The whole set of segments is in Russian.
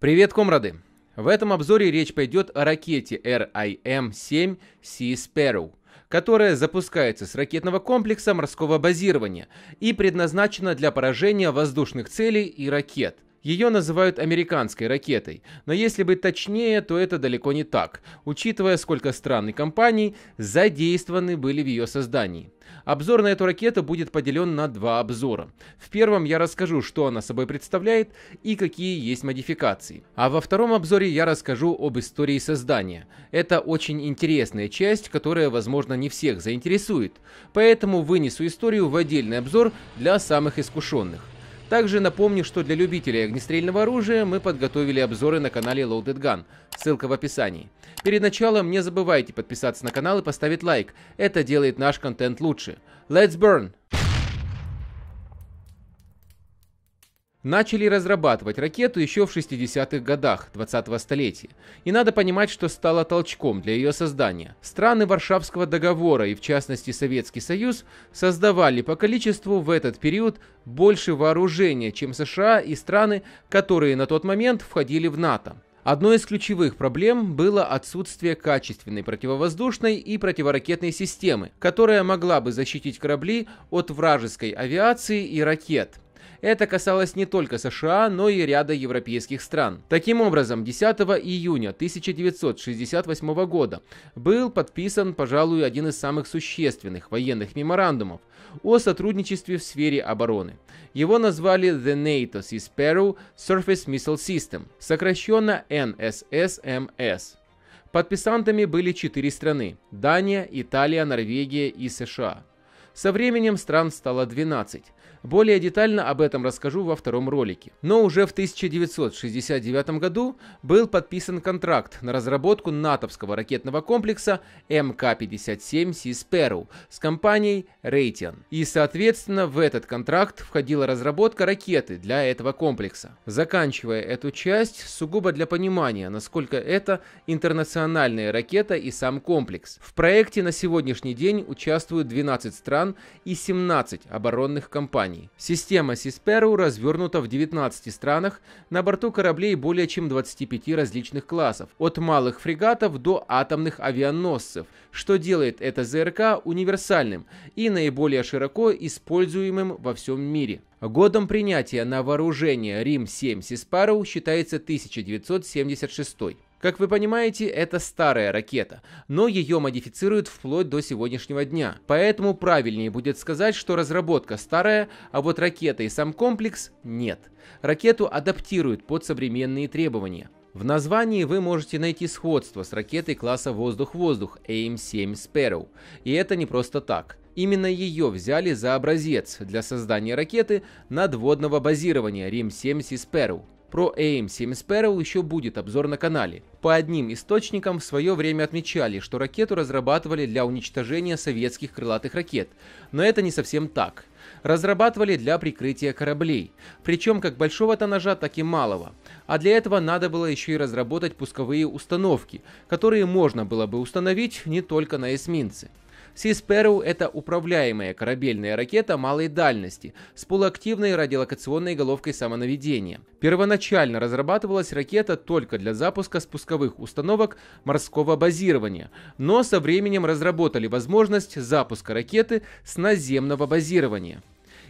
Привет, комрады! В этом обзоре речь пойдет о ракете RIM-7 Sea Sparrow, которая запускается с ракетного комплекса морского базирования и предназначена для поражения воздушных целей и ракет – ее называют американской ракетой, но если быть точнее, то это далеко не так, учитывая, сколько стран и компаний задействованы были в ее создании. Обзор на эту ракету будет поделен на два обзора. В первом я расскажу, что она собой представляет и какие есть модификации. А во втором обзоре я расскажу об истории создания. Это очень интересная часть, которая, возможно, не всех заинтересует, поэтому вынесу историю в отдельный обзор для самых искушенных. Также напомню, что для любителей огнестрельного оружия мы подготовили обзоры на канале Loaded Gun, ссылка в описании. Перед началом не забывайте подписаться на канал и поставить лайк, это делает наш контент лучше. Let's burn! начали разрабатывать ракету еще в 60-х годах 20-го столетия, и надо понимать, что стало толчком для ее создания. Страны Варшавского договора и в частности Советский Союз создавали по количеству в этот период больше вооружения, чем США и страны, которые на тот момент входили в НАТО. Одной из ключевых проблем было отсутствие качественной противовоздушной и противоракетной системы, которая могла бы защитить корабли от вражеской авиации и ракет. Это касалось не только США, но и ряда европейских стран. Таким образом, 10 июня 1968 года был подписан, пожалуй, один из самых существенных военных меморандумов о сотрудничестве в сфере обороны. Его назвали The nato is Peru Surface Missile System, сокращенно NSSMS. Эм Подписантами были четыре страны – Дания, Италия, Норвегия и США. Со временем стран стало 12. Более детально об этом расскажу во втором ролике. Но уже в 1969 году был подписан контракт на разработку натовского ракетного комплекса МК-57 Sea Sparrow с компанией Raytheon. И, соответственно, в этот контракт входила разработка ракеты для этого комплекса. Заканчивая эту часть, сугубо для понимания, насколько это интернациональная ракета и сам комплекс. В проекте на сегодняшний день участвуют 12 стран и 17 оборонных компаний компаний. Система Сисперу развернута в 19 странах, на борту кораблей более чем 25 различных классов, от малых фрегатов до атомных авианосцев, что делает это ЗРК универсальным и наиболее широко используемым во всем мире. Годом принятия на вооружение Рим-7 Сиспару считается 1976. Как вы понимаете, это старая ракета, но ее модифицируют вплоть до сегодняшнего дня. Поэтому правильнее будет сказать, что разработка старая, а вот ракета и сам комплекс нет. Ракету адаптируют под современные требования. В названии вы можете найти сходство с ракетой класса воздух-воздух AIM-7 Sparrow. И это не просто так. Именно ее взяли за образец для создания ракеты надводного базирования RIM-7 Sea Sparrow. Про am 7 Sparrow еще будет обзор на канале. По одним источникам в свое время отмечали, что ракету разрабатывали для уничтожения советских крылатых ракет, но это не совсем так. Разрабатывали для прикрытия кораблей, причем как большого тоннажа, так и малого. А для этого надо было еще и разработать пусковые установки, которые можно было бы установить не только на эсминцы. Sea Sparrow — это управляемая корабельная ракета малой дальности с полуактивной радиолокационной головкой самонаведения. Первоначально разрабатывалась ракета только для запуска спусковых установок морского базирования, но со временем разработали возможность запуска ракеты с наземного базирования.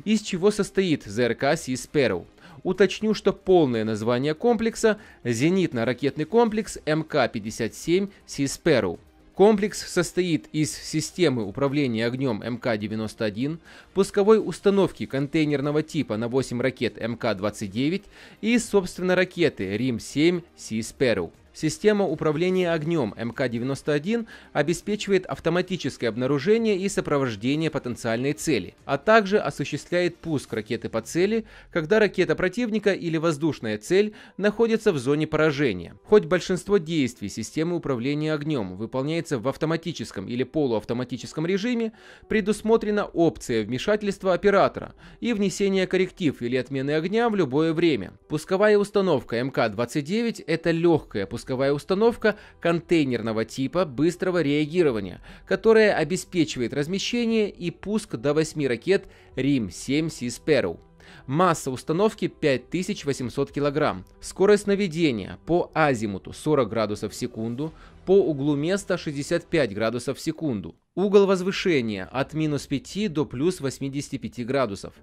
Из чего состоит ЗРК Sea Sparrow? Уточню, что полное название комплекса – зенитно-ракетный комплекс МК-57 Sea Sparrow – Комплекс состоит из системы управления огнем МК-91, пусковой установки контейнерного типа на 8 ракет МК-29 и, собственно, ракеты Рим-7 Sea Sparrow. Система управления огнем МК-91 обеспечивает автоматическое обнаружение и сопровождение потенциальной цели, а также осуществляет пуск ракеты по цели, когда ракета противника или воздушная цель находится в зоне поражения. Хоть большинство действий системы управления огнем выполняется в автоматическом или полуавтоматическом режиме, предусмотрена опция вмешательства оператора и внесения корректив или отмены огня в любое время. Пусковая установка МК-29 – это легкая пусковая пусковая установка контейнерного типа быстрого реагирования, которая обеспечивает размещение и пуск до 8 ракет Рим-7 Sea Sparrow. Масса установки 5800 кг. Скорость наведения по азимуту 40 градусов в секунду, по углу места 65 градусов в секунду. Угол возвышения от минус 5 до плюс 85 градусов.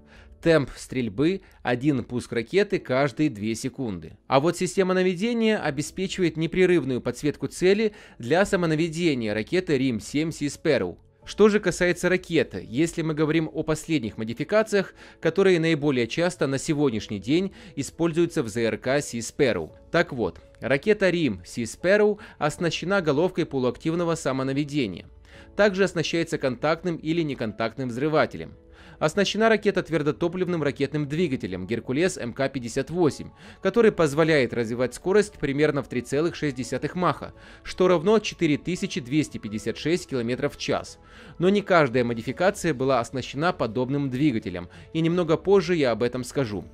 Темп стрельбы – один пуск ракеты каждые 2 секунды. А вот система наведения обеспечивает непрерывную подсветку цели для самонаведения ракеты Рим-7 Sea Sparrow что же касается ракеты, если мы говорим о последних модификациях, которые наиболее часто на сегодняшний день используются в ЗРК СиСперу. Так вот, ракета Рим СиСперу оснащена головкой полуактивного самонаведения. Также оснащается контактным или неконтактным взрывателем оснащена ракета твердотопливным ракетным двигателем «Геркулес МК-58», который позволяет развивать скорость примерно в 3,6 маха, что равно 4256 км в час. Но не каждая модификация была оснащена подобным двигателем, и немного позже я об этом скажу.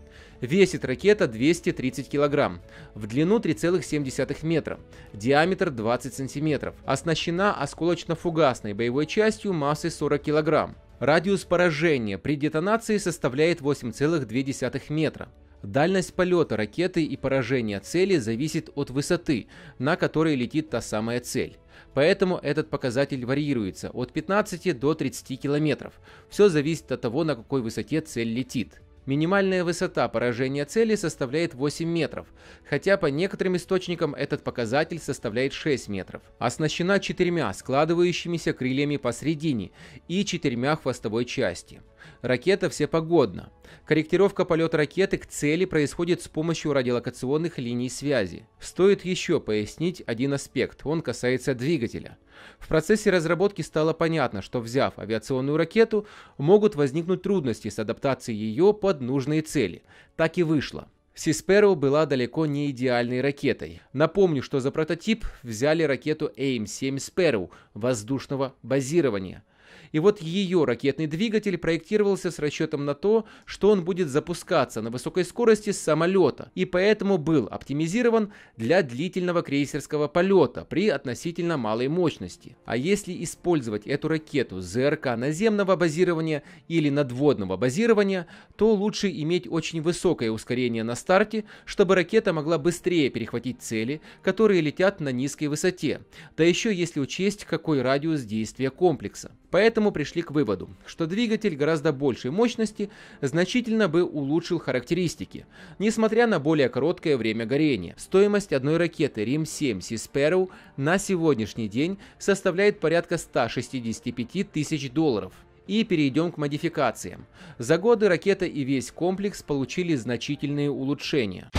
Весит ракета 230 кг, в длину 3,7 метра, диаметр 20 см, оснащена осколочно-фугасной боевой частью массой 40 кг. Радиус поражения при детонации составляет 8,2 метра. Дальность полета ракеты и поражения цели зависит от высоты, на которой летит та самая цель. Поэтому этот показатель варьируется от 15 до 30 километров. Все зависит от того, на какой высоте цель летит. Минимальная высота поражения цели составляет 8 метров, хотя по некоторым источникам этот показатель составляет 6 метров. Оснащена четырьмя складывающимися крыльями посредине и четырьмя хвостовой части. Ракета всепогодна. Корректировка полета ракеты к цели происходит с помощью радиолокационных линий связи. Стоит еще пояснить один аспект, он касается двигателя. В процессе разработки стало понятно, что взяв авиационную ракету, могут возникнуть трудности с адаптацией ее под нужные цели. Так и вышло. Сисперо была далеко не идеальной ракетой. Напомню, что за прототип взяли ракету AIM-7 Sparrow воздушного базирования – и вот ее ракетный двигатель проектировался с расчетом на то, что он будет запускаться на высокой скорости с самолета, и поэтому был оптимизирован для длительного крейсерского полета при относительно малой мощности. А если использовать эту ракету ЗРК наземного базирования или надводного базирования, то лучше иметь очень высокое ускорение на старте, чтобы ракета могла быстрее перехватить цели, которые летят на низкой высоте, да еще если учесть, какой радиус действия комплекса. Поэтому Поэтому пришли к выводу, что двигатель гораздо большей мощности значительно бы улучшил характеристики, несмотря на более короткое время горения. Стоимость одной ракеты Рим-7 Sea Sparrow на сегодняшний день составляет порядка 165 тысяч долларов. И перейдем к модификациям. За годы ракета и весь комплекс получили значительные улучшения.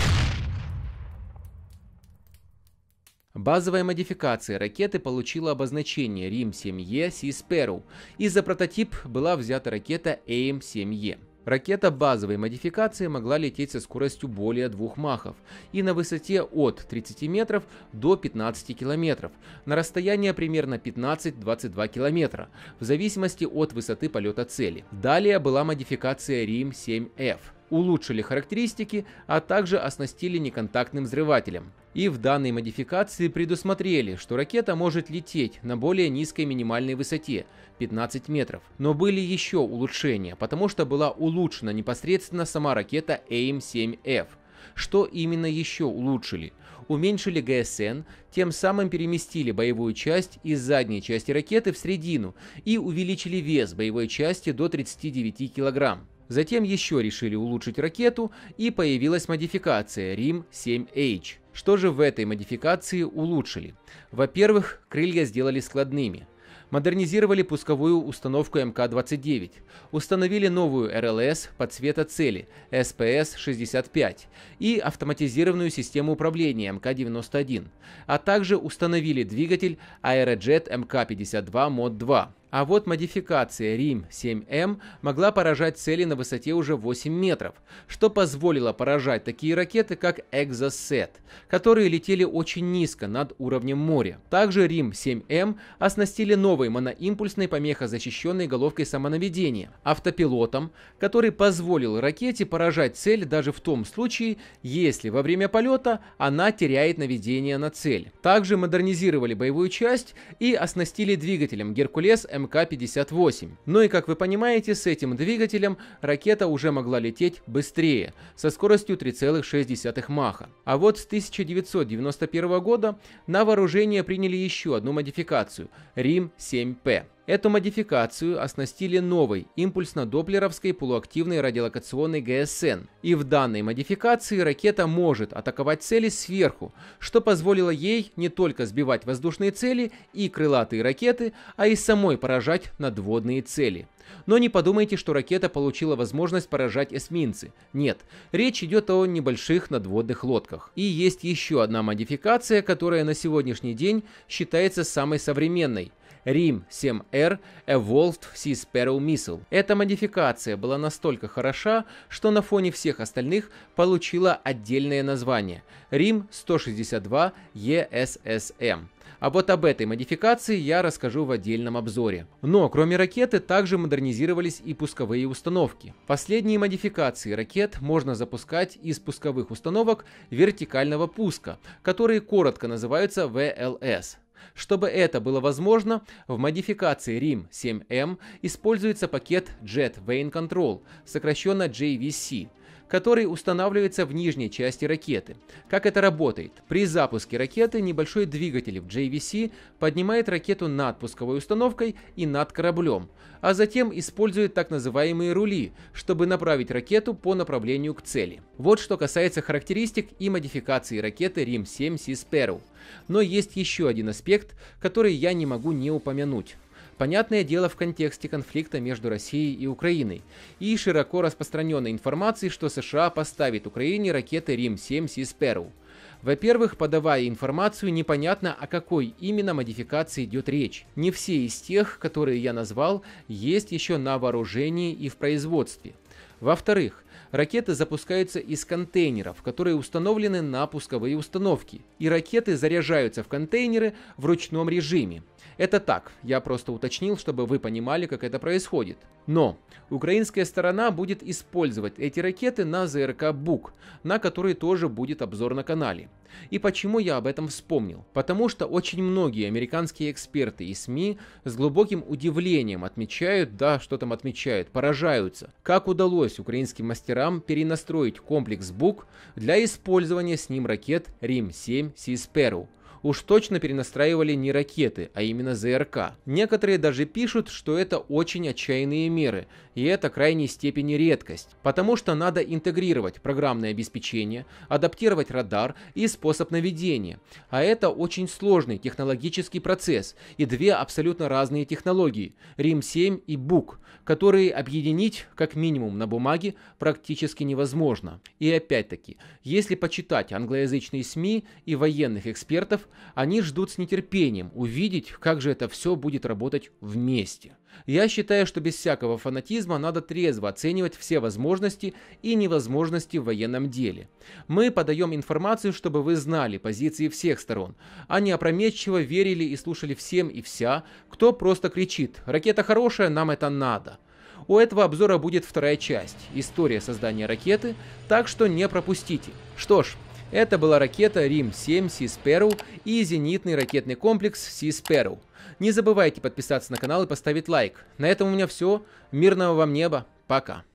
Базовая модификация ракеты получила обозначение Рим-7Е Sea Sparrow, и за прототип была взята ракета AIM-7E. Ракета базовой модификации могла лететь со скоростью более двух махов и на высоте от 30 метров до 15 километров, на расстояние примерно 15-22 километра, в зависимости от высоты полета цели. Далее была модификация Рим-7F. Улучшили характеристики, а также оснастили неконтактным взрывателем. И в данной модификации предусмотрели, что ракета может лететь на более низкой минимальной высоте – 15 метров. Но были еще улучшения, потому что была улучшена непосредственно сама ракета AIM-7F. Что именно еще улучшили? Уменьшили ГСН, тем самым переместили боевую часть из задней части ракеты в середину и увеличили вес боевой части до 39 килограмм. Затем еще решили улучшить ракету и появилась модификация RIM-7H. Что же в этой модификации улучшили? Во-первых, крылья сделали складными. Модернизировали пусковую установку МК-29, установили новую РЛС под цвета цели спс 65 и автоматизированную систему управления МК-91, а также установили двигатель Aerojet МК-52 МОД-2. А вот модификация Рим-7М могла поражать цели на высоте уже 8 метров, что позволило поражать такие ракеты, как Экзосет, которые летели очень низко над уровнем моря. Также Рим-7М оснастили новой моноимпульсной помехозащищенной головкой самонаведения, автопилотом, который позволил ракете поражать цель даже в том случае, если во время полета она теряет наведение на цель. Также модернизировали боевую часть и оснастили двигателем Геркулес МК-58. Ну и как вы понимаете, с этим двигателем ракета уже могла лететь быстрее, со скоростью 3,6 маха. А вот с 1991 года на вооружение приняли еще одну модификацию – Рим-7П. Эту модификацию оснастили новой импульсно-доплеровской полуактивной радиолокационной ГСН, и в данной модификации ракета может атаковать цели сверху, что позволило ей не только сбивать воздушные цели и крылатые ракеты, а и самой поражать надводные цели. Но не подумайте, что ракета получила возможность поражать эсминцы. Нет, речь идет о небольших надводных лодках. И есть еще одна модификация, которая на сегодняшний день считается самой современной – RIM 7R Evolved Sea Sparrow Missile. Эта модификация была настолько хороша, что на фоне всех остальных получила отдельное название RIM 162 ESSM. А вот об этой модификации я расскажу в отдельном обзоре. Но кроме ракеты также модернизировались и пусковые установки. Последние модификации ракет можно запускать из пусковых установок вертикального пуска, которые коротко называются VLS. Чтобы это было возможно, в модификации RIM 7M используется пакет Jet Vane Control, сокращенно JVC – который устанавливается в нижней части ракеты. Как это работает? При запуске ракеты небольшой двигатель в JVC поднимает ракету над пусковой установкой и над кораблем, а затем использует так называемые рули, чтобы направить ракету по направлению к цели. Вот что касается характеристик и модификации ракеты rim 7 Sea Sparrow. Но есть еще один аспект, который я не могу не упомянуть. Понятное дело в контексте конфликта между Россией и Украиной и широко распространенной информации, что США поставит Украине ракеты Рим-7 Sea Sparrow. Во-первых, подавая информацию, непонятно о какой именно модификации идет речь. Не все из тех, которые я назвал, есть еще на вооружении и в производстве. Во-вторых, Ракеты запускаются из контейнеров, которые установлены на пусковые установки, и ракеты заряжаются в контейнеры в ручном режиме. Это так, я просто уточнил, чтобы вы понимали, как это происходит. Но украинская сторона будет использовать эти ракеты на ЗРК «Бук», на который тоже будет обзор на канале. И почему я об этом вспомнил? Потому что очень многие американские эксперты и СМИ с глубоким удивлением отмечают, да, что там отмечают, поражаются, как удалось украинским мастерам перенастроить комплекс БУК для использования с ним ракет Рим-7 Sea уж точно перенастраивали не ракеты, а именно ЗРК. Некоторые даже пишут, что это очень отчаянные меры, и это крайней степени редкость, потому что надо интегрировать программное обеспечение, адаптировать радар и способ наведения. А это очень сложный технологический процесс и две абсолютно разные технологии – RIM-7 и BUC, которые объединить, как минимум на бумаге, практически невозможно. И опять-таки, если почитать англоязычные СМИ и военных экспертов, они ждут с нетерпением увидеть, как же это все будет работать вместе. Я считаю, что без всякого фанатизма надо трезво оценивать все возможности и невозможности в военном деле. Мы подаем информацию, чтобы вы знали позиции всех сторон, а не опрометчиво верили и слушали всем и вся, кто просто кричит «Ракета хорошая, нам это надо». У этого обзора будет вторая часть – история создания ракеты, так что не пропустите. Что ж, это была ракета Рим-7 Sea Sparrow и зенитный ракетный комплекс Sea Sparrow. Не забывайте подписаться на канал и поставить лайк. На этом у меня все. Мирного вам неба. Пока.